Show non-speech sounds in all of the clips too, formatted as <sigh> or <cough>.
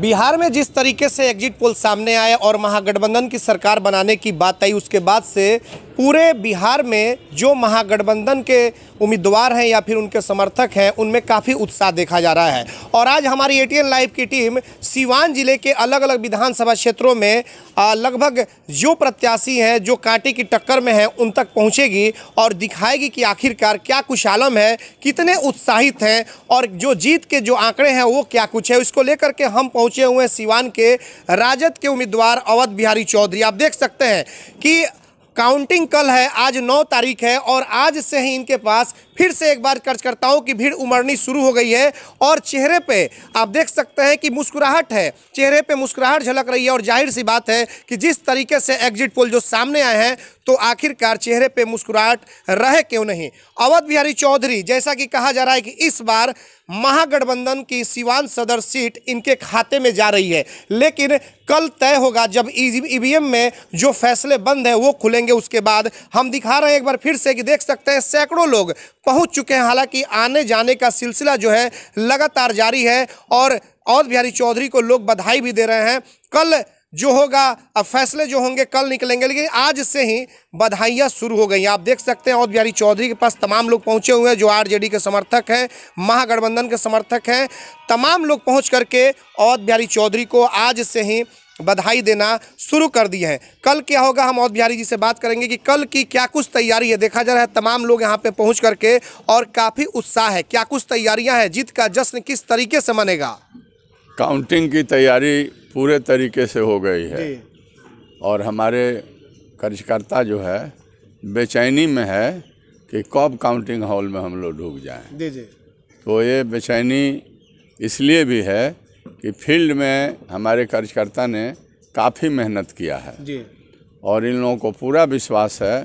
बिहार में जिस तरीके से एग्जिट पोल सामने आए और महागठबंधन की सरकार बनाने की बात आई उसके बाद से पूरे बिहार में जो महागठबंधन के उम्मीदवार हैं या फिर उनके समर्थक हैं उनमें काफ़ी उत्साह देखा जा रहा है और आज हमारी एटीएन लाइव की टीम सीवान जिले के अलग अलग विधानसभा क्षेत्रों में लगभग जो प्रत्याशी हैं जो कांटे की टक्कर में हैं उन तक पहुंचेगी और दिखाएगी कि आखिरकार क्या कुछ आलम है कितने उत्साहित हैं और जो जीत के जो आंकड़े हैं वो क्या कुछ है उसको लेकर के हम पहुँचे हुए हैं सीवान के राजद के उम्मीदवार अवध बिहारी चौधरी आप देख सकते हैं कि काउंटिंग कल है आज नौ तारीख है और आज से ही इनके पास फिर से एक बार कर्ज करता हूँ कि भीड़ उमड़नी शुरू हो गई है और चेहरे पे आप देख सकते हैं कि मुस्कुराहट है चेहरे पे मुस्कुराहट झलक रही है और जाहिर सी बात है कि जिस तरीके से एग्जिट पोल जो सामने आए हैं तो आखिरकार चेहरे पे मुस्कुराहट रहे क्यों नहीं अवध बिहारी चौधरी जैसा कि कहा जा रहा है कि इस बार महागठबंधन की सिवान सदर सीट इनके खाते में जा रही है लेकिन कल तय होगा जब ईवीएम e e में जो फैसले बंद है वो खुलेंगे उसके बाद हम दिखा रहे हैं एक बार फिर से कि देख सकते हैं सैकड़ों लोग पहुंच चुके हैं हालांकि आने जाने का सिलसिला जो है लगातार जारी है और अवध बिहारी चौधरी को लोग बधाई भी दे रहे हैं कल जो होगा अब फैसले जो होंगे कल निकलेंगे लेकिन आज से ही बधाइयाँ शुरू हो गई आप देख सकते हैं औध बिहारी चौधरी के पास तमाम लोग पहुंचे हुए हैं जो आरजेडी के समर्थक हैं महागठबंधन के समर्थक हैं तमाम लोग पहुंच करके औध बिहारी चौधरी को आज से ही बधाई देना शुरू कर दिए हैं कल क्या होगा हम और बिहारी जी से बात करेंगे कि कल की क्या कुछ तैयारी है देखा जा रहा है तमाम लोग यहाँ पे पहुँच करके और काफ़ी उत्साह है क्या कुछ तैयारियाँ हैं जीत का जश्न किस तरीके से मनेगा काउंटिंग की तैयारी पूरे तरीके से हो गई है और हमारे कार्यकर्ता जो है बेचैनी में है कि कब काउंटिंग हॉल में हम लोग ढूंक जाएँ तो ये बेचैनी इसलिए भी है कि फील्ड में हमारे कार्यकर्ता ने काफ़ी मेहनत किया है जी। और इन लोगों को पूरा विश्वास है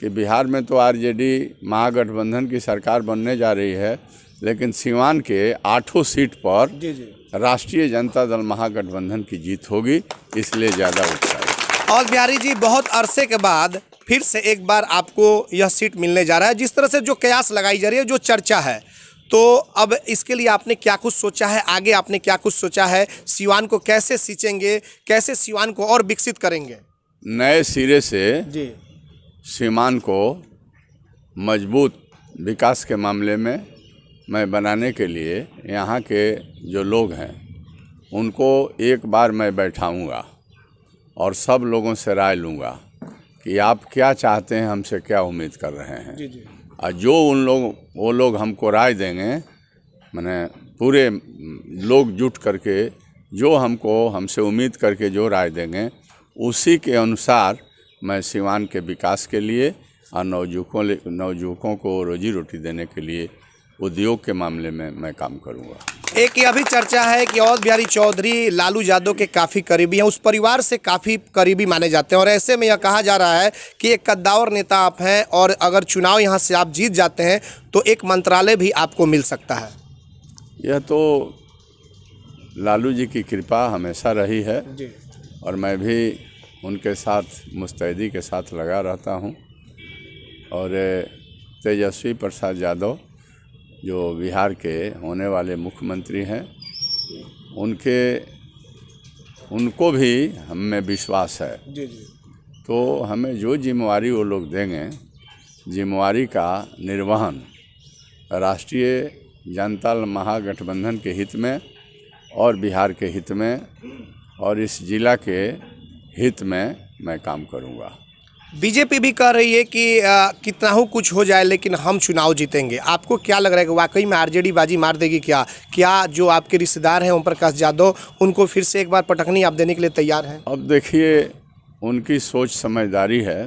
कि बिहार में तो आरजेडी महागठबंधन की सरकार बनने जा रही है लेकिन सीवान के आठों सीट पर राष्ट्रीय जनता दल महागठबंधन की जीत होगी इसलिए ज़्यादा उत्साह और बिहारी जी बहुत अरसे के बाद फिर से एक बार आपको यह सीट मिलने जा रहा है जिस तरह से जो कयास लगाई जा रही है जो चर्चा है तो अब इसके लिए आपने क्या कुछ सोचा है आगे आपने क्या कुछ सोचा है सिवान को कैसे सींचेंगे कैसे सिवान को और विकसित करेंगे नए सिरे से जी सीमान को मजबूत विकास के मामले में मैं बनाने के लिए यहाँ के जो लोग हैं उनको एक बार मैं बैठाऊँगा और सब लोगों से राय लूँगा कि आप क्या चाहते हैं हमसे क्या उम्मीद कर रहे हैं जी जी और जो उन लोग वो लोग हमको राय देंगे मैंने पूरे लोग जुट करके जो हमको हमसे उम्मीद करके जो राय देंगे उसी के अनुसार मैं सिवान के विकास के लिए और नवजुकों नवजुवकों को रोजी रोटी देने के लिए उद्योग के मामले में मैं काम करूँगा एक अभी चर्चा है कि अवध बिहारी चौधरी लालू यादव के काफ़ी करीबी हैं उस परिवार से काफ़ी करीबी माने जाते हैं और ऐसे में यह कहा जा रहा है कि एक कद्दावर नेता आप हैं और अगर चुनाव यहाँ से आप जीत जाते हैं तो एक मंत्रालय भी आपको मिल सकता है यह तो लालू जी की कृपा हमेशा रही है और मैं भी उनके साथ मुस्तैदी के साथ लगा रहता हूँ और तेजस्वी प्रसाद यादव जो बिहार के होने वाले मुख्यमंत्री हैं उनके उनको भी हम में विश्वास है जी जी तो हमें जो जिम्मेवारी वो लोग देंगे जिम्मेवारी का निर्वहन राष्ट्रीय जनता महागठबंधन के हित में और बिहार के हित में और इस जिला के हित में मैं काम करूँगा बीजेपी भी कह रही है कि आ, कितना हो कुछ हो जाए लेकिन हम चुनाव जीतेंगे आपको क्या लग रहा है कि वाकई में आरजेडी बाजी मार देगी क्या क्या जो आपके रिश्तेदार हैं ओम प्रकाश यादव उनको फिर से एक बार पटकनी आप देने के लिए तैयार हैं अब देखिए उनकी सोच समझदारी है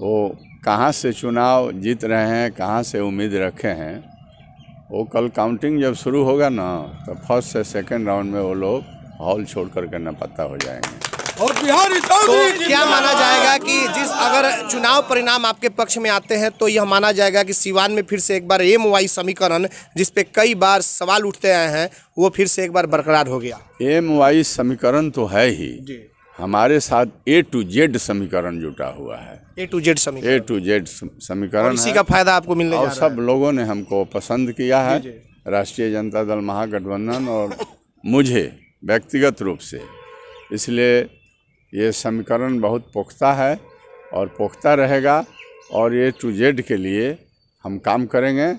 वो कहाँ से चुनाव जीत रहे हैं कहाँ से उम्मीद रखे हैं वो कल काउंटिंग जब शुरू होगा ना तो फर्स्ट से सेकेंड राउंड में वो लोग हॉल छोड़ कर न पता हो जाएंगे और बिहार तो क्या माना जाएगा कि जिस अगर चुनाव परिणाम आपके पक्ष में आते हैं तो यह माना जाएगा कि सिवान में फिर से एक बार एम वाई समीकरण जिसपे कई बार सवाल उठते आए हैं वो फिर से एक बार बरकरार हो गया एम वाई समीकरण तो है ही हमारे साथ ए टू जेड समीकरण जुटा हुआ है ए टू जेड समीकरण ए टू जेड समीकरण इसी का फायदा आपको मिलने और सब लोगों ने हमको पसंद किया है राष्ट्रीय जनता दल महागठबंधन और मुझे व्यक्तिगत रूप से इसलिए ये समीकरण बहुत पुख्ता है और पुख्ता रहेगा और ये टू जेड के लिए हम काम करेंगे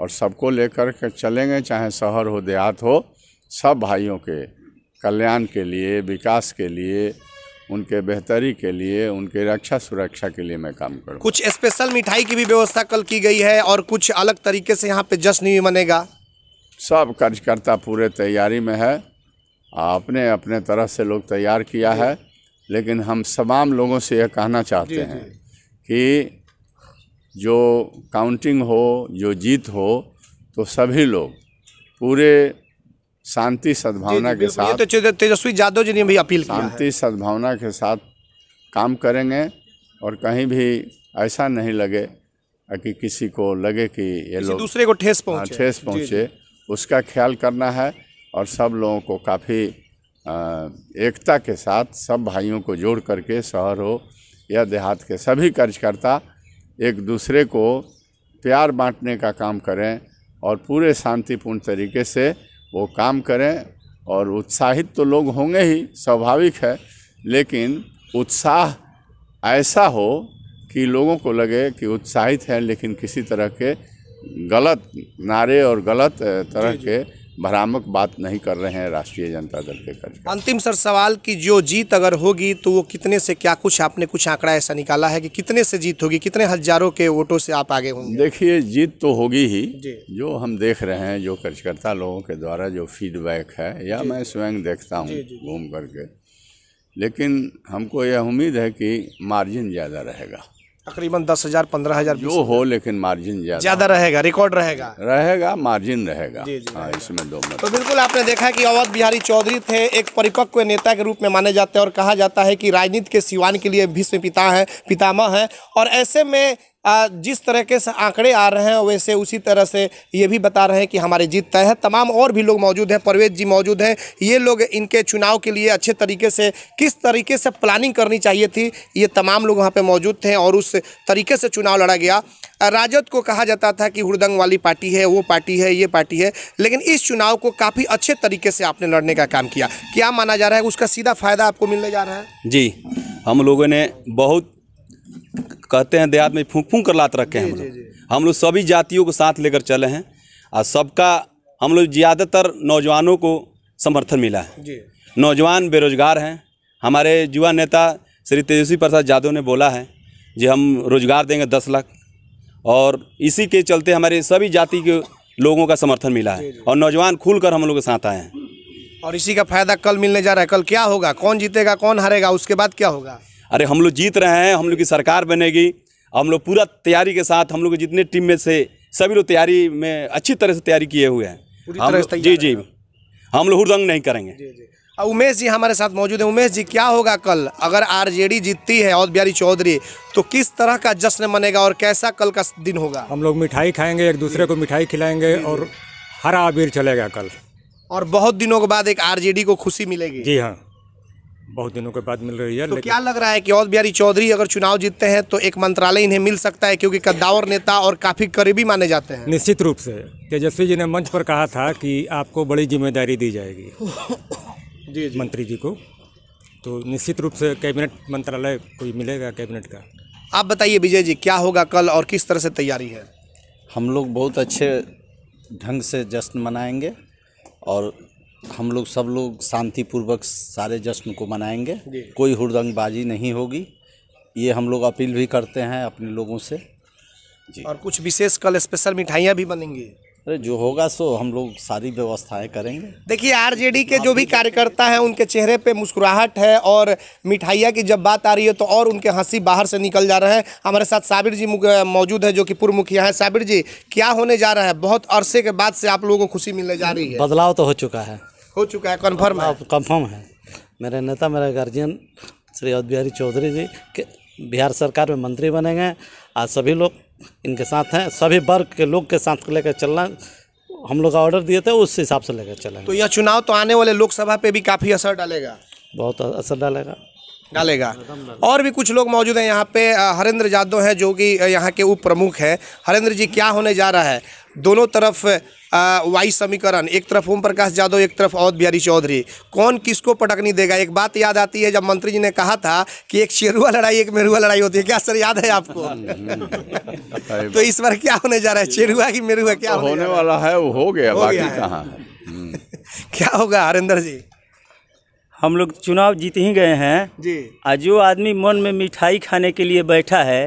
और सबको लेकर के चलेंगे चाहे शहर हो देहात हो सब भाइयों के कल्याण के लिए विकास के लिए उनके बेहतरी के लिए उनके रक्षा सुरक्षा के लिए मैं काम करूँ कुछ स्पेशल मिठाई की भी व्यवस्था कल की गई है और कुछ अलग तरीके से यहाँ पे जश्न भी मनेगा सब कार्यकर्ता पूरे तैयारी में है अपने अपने तरह से लोग तैयार किया है लेकिन हम तमाम लोगों से यह कहना चाहते जी, हैं कि जो काउंटिंग हो जो जीत हो तो सभी लोग पूरे शांति सद्भावना के साथ तो तेजस्वी यादव जी ने भी अपील किया शांति सद्भावना के साथ काम करेंगे और कहीं भी ऐसा नहीं लगे कि किसी को लगे कि ये लोग दूसरे को ठेस पहुंचे हाँ, ठेस पहुंचे उसका ख्याल करना है और सब लोगों को काफ़ी एकता के साथ सब भाइयों को जोड़ करके शहर हो या देहात के सभी कार्यकर्ता एक दूसरे को प्यार बांटने का काम करें और पूरे शांतिपूर्ण तरीके से वो काम करें और उत्साहित तो लोग होंगे ही स्वाभाविक है लेकिन उत्साह ऐसा हो कि लोगों को लगे कि उत्साहित हैं लेकिन किसी तरह के गलत नारे और गलत तरह के भ्रामक बात नहीं कर रहे हैं राष्ट्रीय जनता दल के कर अंतिम सर सवाल कि जो जीत अगर होगी तो वो कितने से क्या कुछ आपने कुछ आंकड़ा ऐसा निकाला है कि कितने से जीत होगी कितने हजारों के वोटों से आप आगे होंगे देखिए जीत तो होगी ही जो हम देख रहे हैं जो कार्यकर्ता लोगों के द्वारा जो फीडबैक है या मैं स्वयं देखता हूँ घूम करके लेकिन हमको यह उम्मीद है कि मार्जिन ज़्यादा रहेगा तकरीबन दस हजार पंद्रह हजार जो हो लेकिन मार्जिन ज्यादा रहेगा रिकॉर्ड रहेगा रहेगा मार्जिन रहेगा जी, जी, हाँ, इसमें दो तो बिल्कुल आपने देखा कि अवध बिहारी चौधरी थे एक परिपक्व नेता के रूप में माने जाते हैं और कहा जाता है कि राजनीति के सिवान के लिए भीष्म पिता है पितामह है और ऐसे में जिस तरह के आंकड़े आ रहे हैं वैसे उसी तरह से ये भी बता रहे हैं कि हमारी जीत तय है तमाम और भी लोग मौजूद हैं परवेज जी मौजूद हैं ये लोग इनके चुनाव के लिए अच्छे तरीके से किस तरीके से प्लानिंग करनी चाहिए थी ये तमाम लोग वहाँ पर मौजूद थे और उस तरीके से चुनाव लड़ा गया राजद को कहा जाता था कि हुड़दंग वाली पार्टी है वो पार्टी है ये पार्टी है लेकिन इस चुनाव को काफ़ी अच्छे तरीके से आपने लड़ने का काम किया क्या माना जा रहा है उसका सीधा फायदा आपको मिलने जा रहा है जी हम लोगों ने बहुत कहते हैं देहात में फूंक फूंक कर लात रखे हैं हम लोग हम लोग सभी जातियों को साथ लेकर चले हैं और सबका हम लोग ज़्यादातर नौजवानों को समर्थन मिला है नौजवान बेरोजगार हैं हमारे युवा नेता श्री तेजस्वी प्रसाद यादव ने बोला है जी हम रोजगार देंगे दस लाख और इसी के चलते हमारे सभी जाति के लोगों का समर्थन मिला है और नौजवान खुल हम लोग के साथ आए हैं और इसी का फायदा कल मिलने जा रहा है कल क्या होगा कौन जीतेगा कौन हारेगा उसके बाद क्या होगा अरे हम लोग जीत रहे हैं हम लोग की सरकार बनेगी हम लोग पूरा तैयारी के साथ हम लोग जितने टीम में से सभी लोग तैयारी में अच्छी तरह से तैयारी किए हुए हैं जी जी हम लोग हुरदंग नहीं करेंगे उमेश जी हमारे साथ मौजूद है उमेश जी क्या होगा कल अगर आरजेडी जीतती है और बिहारी चौधरी तो किस तरह का जश्न मनेगा और कैसा कल का दिन होगा हम लोग मिठाई खाएंगे एक दूसरे को मिठाई खिलाएंगे और हरा अबीर चलेगा कल और बहुत दिनों के बाद एक आरजेडी को खुशी मिलेगी जी हाँ बहुत दिनों के बाद मिल रही है तो क्या लग रहा है कि और बिहारी चौधरी अगर चुनाव जीतते हैं तो एक मंत्रालय इन्हें मिल सकता है क्योंकि कद्दावर नेता और काफ़ी करीबी माने जाते हैं निश्चित रूप से तेजस्वी जी ने मंच पर कहा था कि आपको बड़ी जिम्मेदारी दी जाएगी जी, जी मंत्री जी को तो निश्चित रूप से कैबिनेट मंत्रालय कोई मिलेगा कैबिनेट का आप बताइए विजय जी क्या होगा कल और किस तरह से तैयारी है हम लोग बहुत अच्छे ढंग से जश्न मनाएंगे और हम लोग सब लोग शांतिपूर्वक सारे जश्न को मनाएंगे कोई हुड़दंगबाजी नहीं होगी ये हम लोग अपील भी करते हैं अपने लोगों से जी और कुछ विशेष कल स्पेशल मिठाइयाँ भी बनेंगी अरे जो होगा सो हम लोग सारी व्यवस्थाएं करेंगे देखिए आरजेडी के जो भी कार्यकर्ता हैं उनके चेहरे पे मुस्कुराहट है और मिठाइयाँ की जब बात आ रही है तो और उनके हंसी बाहर से निकल जा रहे हैं हमारे साथ साबिर जी मौजूद है जो कि पूर्व मुखिया है साबिर जी क्या होने जा रहा है बहुत अरसे के बाद से आप लोगों को खुशी मिलने जा रही है बदलाव तो हो चुका है हो चुका है कन्फर्म कन्फर्म है मेरे नेता मेरा गार्जियन श्री अद बिहारी चौधरी जी के बिहार सरकार में मंत्री बनेंगे आज सभी लोग इनके साथ हैं सभी वर्ग के लोग के साथ लेकर चलना हम लोग ऑर्डर दिए थे उस हिसाब से लेकर चलेंगे तो यह चुनाव तो आने वाले लोकसभा पे भी काफ़ी असर डालेगा बहुत असर डालेगा डालेगा और भी कुछ लोग मौजूद हैं यहाँ पे हरेंद्र यादव हैं जो कि यहाँ के उप प्रमुख हैं हरेंद्र जी क्या होने जा रहा है दोनों तरफ वाई समीकरण एक तरफ ओम प्रकाश यादव एक तरफ अवध बिहारी चौधरी कौन किसको पटकनी देगा एक बात याद आती है जब मंत्री जी ने कहा था कि एक शेरुआ लड़ाई एक मेरुआ लड़ाई होती है क्या सर याद है आपको <laughs> तो इस बार क्या होने जा रहा है शेरुआ की मेरुआ क्या तो होने वाला है वो हो गया हम्म। <laughs> क्या होगा हरेंद्र जी हम लोग चुनाव जीत ही गए हैं जी आ जो आदमी मन में मिठाई खाने के लिए बैठा है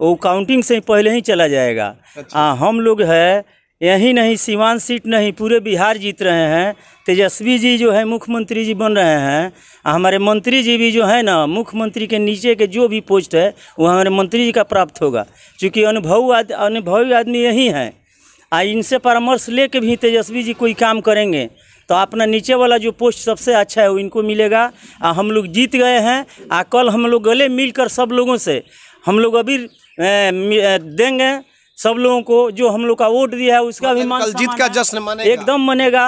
वो काउंटिंग से पहले ही चला जाएगा अच्छा। आ, हम लोग है यही नहीं सीवान सीट नहीं पूरे बिहार जीत रहे हैं तेजस्वी जी जो है मुख्यमंत्री जी बन रहे हैं हमारे मंत्री जी भी जो है ना मुख्यमंत्री के नीचे के जो भी पोस्ट है वो हमारे मंत्री जी का प्राप्त होगा चूँकि अनुभव आद, अनुभवी आदमी यही हैं आ इनसे परामर्श ले भी तेजस्वी जी कोई काम करेंगे तो अपना नीचे वाला जो पोस्ट सबसे अच्छा है वो इनको मिलेगा आ, हम लोग जीत गए हैं आ कल हम लोग गले मिलकर सब लोगों से हम लोग अभी देंगे सब लोगों को जो हम लोग का वोट दिया है उसका मतलब भी मान जीत का जश्न मनेगा एकदम मनेगा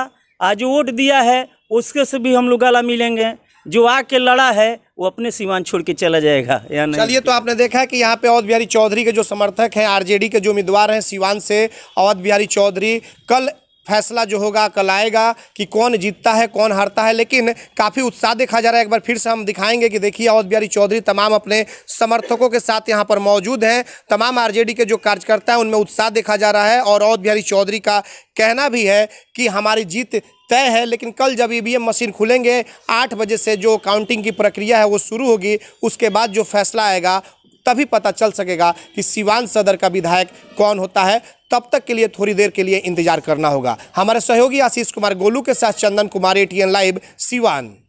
आज जो वोट दिया है उसके से भी हम लोग गला मिलेंगे जो आके लड़ा है वो अपने सीमान छोड़ के चला जाएगा चलिए तो आपने देखा है कि यहाँ पे अवध बिहारी चौधरी के जो समर्थक हैं आरजेडी के जो उम्मीदवार हैं सीवान से अवध बिहारी चौधरी कल फैसला जो होगा कल आएगा कि कौन जीतता है कौन हारता है लेकिन काफ़ी उत्साह देखा जा रहा है एक बार फिर से हम दिखाएंगे कि देखिए अवध बिहारी चौधरी तमाम अपने समर्थकों के साथ यहाँ पर मौजूद हैं तमाम आरजेडी के जो कार्यकर्ता हैं उनमें उत्साह देखा जा रहा है और अवध बिहारी चौधरी का कहना भी है कि हमारी जीत तय है लेकिन कल जब ई e मशीन खुलेंगे आठ बजे से जो काउंटिंग की प्रक्रिया है वो शुरू होगी उसके बाद जो फैसला आएगा तभी पता चल सकेगा कि सिवान सदर का विधायक कौन होता है तब तक के लिए थोड़ी देर के लिए इंतजार करना होगा हमारे सहयोगी आशीष कुमार गोलू के साथ चंदन कुमार एटीएन लाइव सीवान